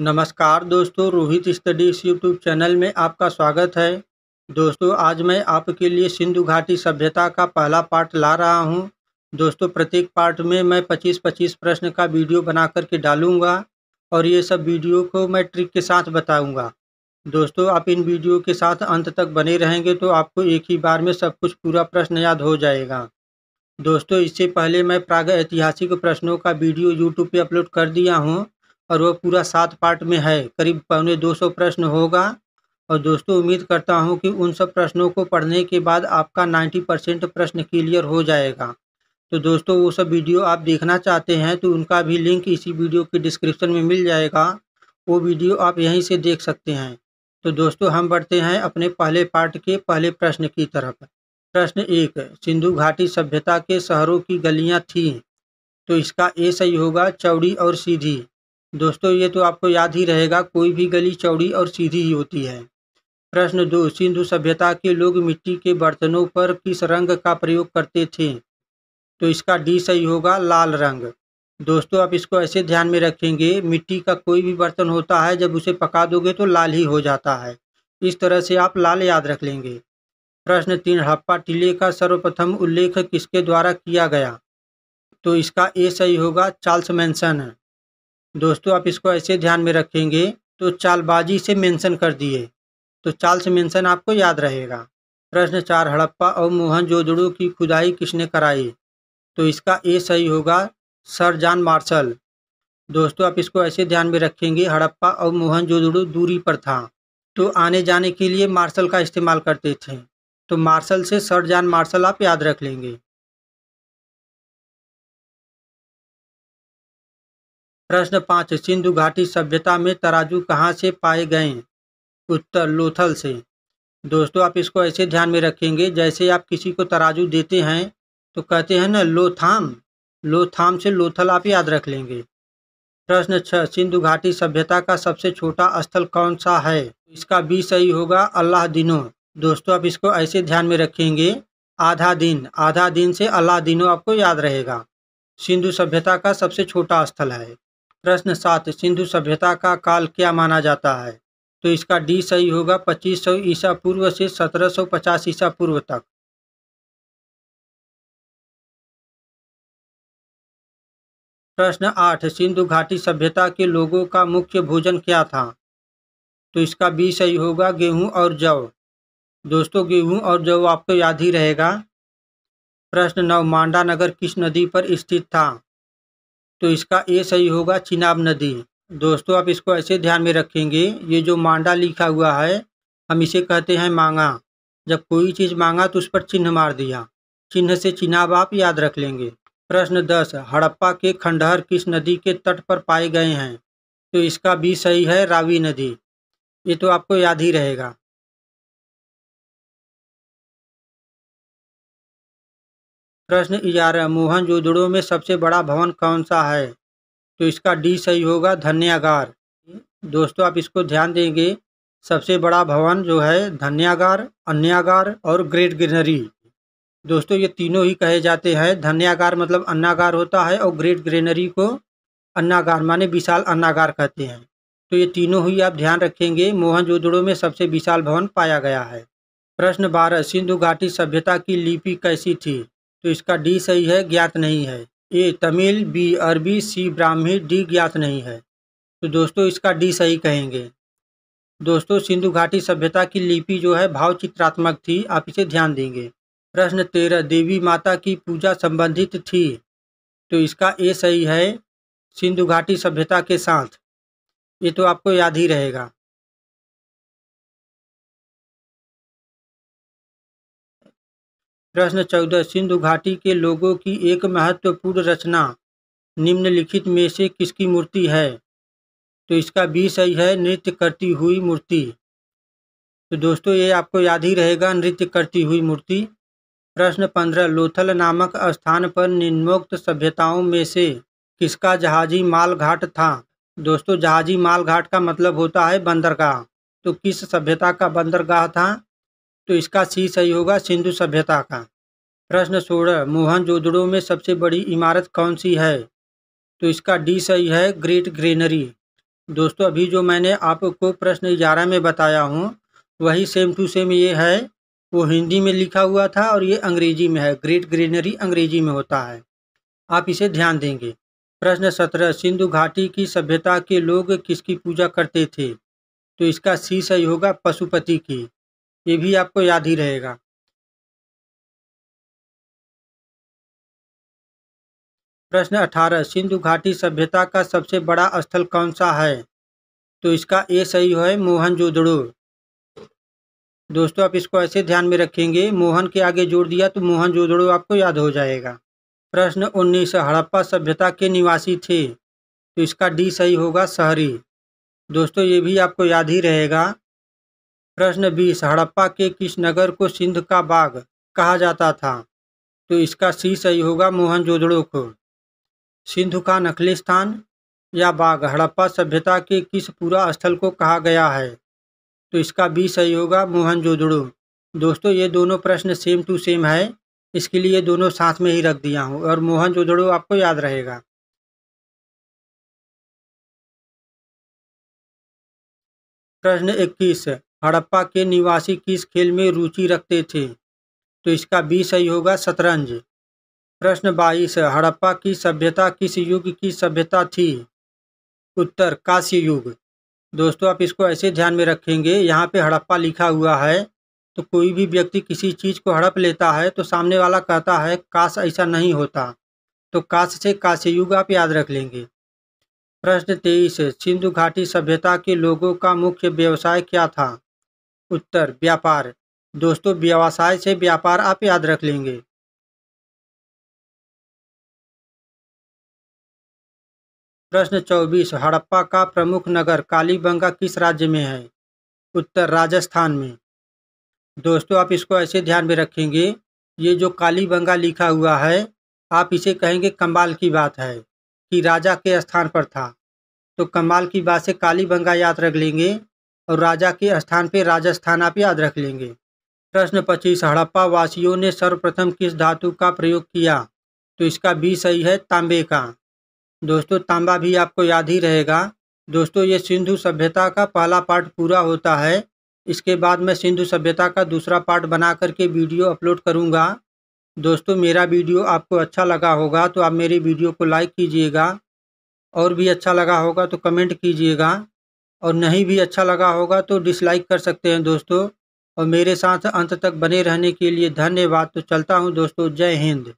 नमस्कार दोस्तों Rohit studies YouTube channel में आपका स्वागत है दोस्तों आज मैं आपके लिए सिंधु घाटी सभ्यता का पहला पार्ट ला रहा हूं दोस्तों प्रत्येक पार्ट में मैं 25-25 प्रश्न का वीडियो बना करके डालूंगा और ये सब वीडियो को मैं ट्रिक के साथ बताऊंगा दोस्तों आप इन वीडियो के साथ अंत तक बने रहेंगे तो आपको एक ही बार में सब कुछ पूरा प्रश्न याद हो जाएगा दोस्तों इससे पहले मैं प्राग ऐतिहासिक प्रश्नों का वीडियो यूट्यूब पर अपलोड कर दिया हूँ और वह पूरा सात पार्ट में है करीब पौने दो सौ प्रश्न होगा और दोस्तों उम्मीद करता हूँ कि उन सब प्रश्नों को पढ़ने के बाद आपका नाइन्टी परसेंट प्रश्न क्लियर हो जाएगा तो दोस्तों वो सब वीडियो आप देखना चाहते हैं तो उनका भी लिंक इसी वीडियो के डिस्क्रिप्शन में मिल जाएगा वो वीडियो आप यहीं से देख सकते हैं तो दोस्तों हम बढ़ते हैं अपने पहले पार्ट के पहले प्रश्न की तरफ प्रश्न एक सिंधु घाटी सभ्यता के शहरों की गलियां थीं तो इसका ए सही होगा चौड़ी और सीधी दोस्तों ये तो आपको याद ही रहेगा कोई भी गली चौड़ी और सीधी ही होती है प्रश्न दो सिंधु सभ्यता के लोग मिट्टी के बर्तनों पर किस रंग का प्रयोग करते थे तो इसका डी सही होगा लाल रंग दोस्तों आप इसको ऐसे ध्यान में रखेंगे मिट्टी का कोई भी बर्तन होता है जब उसे पका दोगे तो लाल ही हो जाता है इस तरह से आप लाल याद रख लेंगे प्रश्न तीन हप्पा टीले का सर्वप्रथम उल्लेख किसके द्वारा किया गया तो इसका ए सही होगा चार्ल्स मैंसन दोस्तों आप इसको ऐसे ध्यान में रखेंगे तो चालबाजी से मेंशन कर दिए तो चाल से मेंशन आपको याद रहेगा प्रश्न चार हड़प्पा और जोजड़ो की खुदाई किसने कराई तो इसका ए सही होगा सर जान मार्शल दोस्तों आप इसको ऐसे ध्यान में रखेंगे हड़प्पा और जोजड़ो दूरी पर था तो आने जाने के लिए मार्शल का इस्तेमाल करते थे तो मार्शल से सर जान मार्शल आप याद रख लेंगे प्रश्न पाँच सिंधु घाटी सभ्यता में तराजू कहाँ से पाए गए उत्तर लोथल से दोस्तों आप इसको ऐसे ध्यान में रखेंगे जैसे आप किसी को तराजू देते हैं तो कहते हैं ना लोथाम लोथाम से लोथल आप याद रख लेंगे प्रश्न छः सिंधु घाटी सभ्यता का सबसे छोटा स्थल कौन सा है इसका बी सही होगा अल्लाह दिनो दोस्तों आप इसको ऐसे ध्यान में रखेंगे आधा दिन आधा दिन से अल्लाह दिनों आपको याद रहेगा सिंधु सभ्यता का सबसे छोटा स्थल है प्रश्न सात सिंधु सभ्यता का काल क्या माना जाता है तो इसका डी सही होगा 2500 ईसा पूर्व से 1750 ईसा पूर्व तक प्रश्न आठ सिंधु घाटी सभ्यता के लोगों का मुख्य भोजन क्या था तो इसका बी सही होगा गेहूं और जव दोस्तों गेहूं और जव आपको याद ही रहेगा प्रश्न नौ मांडा नगर किस नदी पर स्थित था तो इसका ए सही होगा चिनाब नदी दोस्तों आप इसको ऐसे ध्यान में रखेंगे ये जो मांडा लिखा हुआ है हम इसे कहते हैं मांगा जब कोई चीज़ मांगा तो उस पर चिन्ह मार दिया चिन्ह से चिनाब आप याद रख लेंगे प्रश्न दस हड़प्पा के खंडहर किस नदी के तट पर पाए गए हैं तो इसका बी सही है रावी नदी ये तो आपको याद ही रहेगा प्रश्न ग्यारह मोहनजोदड़ो में सबसे बड़ा भवन कौन सा है तो इसका डी सही होगा धन्यागार दोस्तों आप इसको ध्यान देंगे सबसे बड़ा भवन जो है धन्यागार अन्यागार और ग्रेट ग्रेनरी दोस्तों ये तीनों ही कहे जाते हैं धन्यागार मतलब अन्नागार होता है और ग्रेट ग्रेनरी को अन्नागार माने विशाल अन्नागार कहते हैं तो ये तीनों ही आप ध्यान रखेंगे मोहनजोदड़ो में सबसे विशाल भवन पाया गया है प्रश्न बारह सिंधु घाटी सभ्यता की लिपि कैसी थी तो इसका डी सही है ज्ञात नहीं है ए तमिल बी अरबी सी ब्राह्मी डी ज्ञात नहीं है तो दोस्तों इसका डी सही कहेंगे दोस्तों सिंधु घाटी सभ्यता की लिपि जो है भावचित्रात्मक थी आप इसे ध्यान देंगे प्रश्न तेरह देवी माता की पूजा संबंधित थी तो इसका ए सही है सिंधु घाटी सभ्यता के साथ ये तो आपको याद ही रहेगा प्रश्न चौदह सिंधु घाटी के लोगों की एक महत्वपूर्ण रचना निम्नलिखित में से किसकी मूर्ति है तो इसका बी सही है नृत्य करती हुई मूर्ति तो दोस्तों ये आपको याद ही रहेगा नृत्य करती हुई मूर्ति प्रश्न पंद्रह लोथल नामक स्थान पर निम्नोक्त सभ्यताओं में से किसका जहाजी माल घाट था दोस्तों जहाजी माल घाट का मतलब होता है बंदरगाह तो किस सभ्यता का बंदरगाह था तो इसका सी सही होगा सिंधु सभ्यता का प्रश्न सोलह मोहनजोदड़ो में सबसे बड़ी इमारत कौन सी है तो इसका डी सही है ग्रेट ग्रीनरी दोस्तों अभी जो मैंने आपको प्रश्न ग्यारह में बताया हूँ वही सेम टू सेम ये है वो हिंदी में लिखा हुआ था और ये अंग्रेजी में है ग्रेट ग्रीनरी अंग्रेजी में होता है आप इसे ध्यान देंगे प्रश्न सत्रह सिंधु घाटी की सभ्यता के लोग किसकी पूजा करते थे तो इसका सी सही होगा पशुपति की ये भी आपको याद ही रहेगा प्रश्न अठारह सिंधु घाटी सभ्यता का सबसे बड़ा स्थल कौन सा है तो इसका ए सही है मोहनजोदड़ो दोस्तों आप इसको ऐसे ध्यान में रखेंगे मोहन के आगे जोड़ दिया तो मोहनजोदड़ो आपको याद हो जाएगा प्रश्न उन्नीस हड़प्पा सभ्यता के निवासी थे तो इसका डी सही होगा शहरी दोस्तों ये भी आपको याद ही रहेगा प्रश्न बीस हड़प्पा के किस नगर को सिंध का बाग कहा जाता था तो इसका सी सही होगा मोहनजोदड़ो को सिंधु का नकली स्थान या बाग हड़प्पा सभ्यता के किस पूरा स्थल को कहा गया है तो इसका बी सही होगा मोहनजोदड़ो दोस्तों ये दोनों प्रश्न सेम टू सेम है इसके लिए दोनों साथ में ही रख दिया हूँ और मोहनजोदड़ो आपको याद रहेगा प्रश्न इक्कीस हड़प्पा के निवासी किस खेल में रुचि रखते थे तो इसका बी सही होगा शतरंज प्रश्न बाईस हड़प्पा की सभ्यता किस युग की सभ्यता थी उत्तर काश्य युग दोस्तों आप इसको ऐसे ध्यान में रखेंगे यहाँ पे हड़प्पा लिखा हुआ है तो कोई भी व्यक्ति किसी चीज़ को हड़प लेता है तो सामने वाला कहता है काश ऐसा नहीं होता तो काश से काश्य युग आप याद रख लेंगे प्रश्न तेईस सिंधु घाटी सभ्यता के लोगों का मुख्य व्यवसाय क्या था उत्तर व्यापार दोस्तों व्यवसाय से व्यापार आप याद रख लेंगे प्रश्न चौबीस हड़प्पा का प्रमुख नगर कालीबंगा किस राज्य में है उत्तर राजस्थान में दोस्तों आप इसको ऐसे ध्यान में रखेंगे ये जो कालीबंगा लिखा हुआ है आप इसे कहेंगे कमाल की बात है कि राजा के स्थान पर था तो कमाल की बात से कालीबंगा याद रख लेंगे और राजा के स्थान पर राजस्थान आप याद रख लेंगे प्रश्न पच्चीस हड़प्पा वासियों ने सर्वप्रथम किस धातु का प्रयोग किया तो इसका बी सही है तांबे का दोस्तों तांबा भी आपको याद ही रहेगा दोस्तों ये सिंधु सभ्यता का पहला पार्ट पूरा होता है इसके बाद मैं सिंधु सभ्यता का दूसरा पार्ट बना करके वीडियो अपलोड करूँगा दोस्तों मेरा वीडियो आपको अच्छा लगा होगा तो आप मेरी वीडियो को लाइक कीजिएगा और भी अच्छा लगा होगा तो कमेंट कीजिएगा और नहीं भी अच्छा लगा होगा तो डिसलाइक कर सकते हैं दोस्तों और मेरे साथ अंत तक बने रहने के लिए धन्यवाद तो चलता हूँ दोस्तों जय हिंद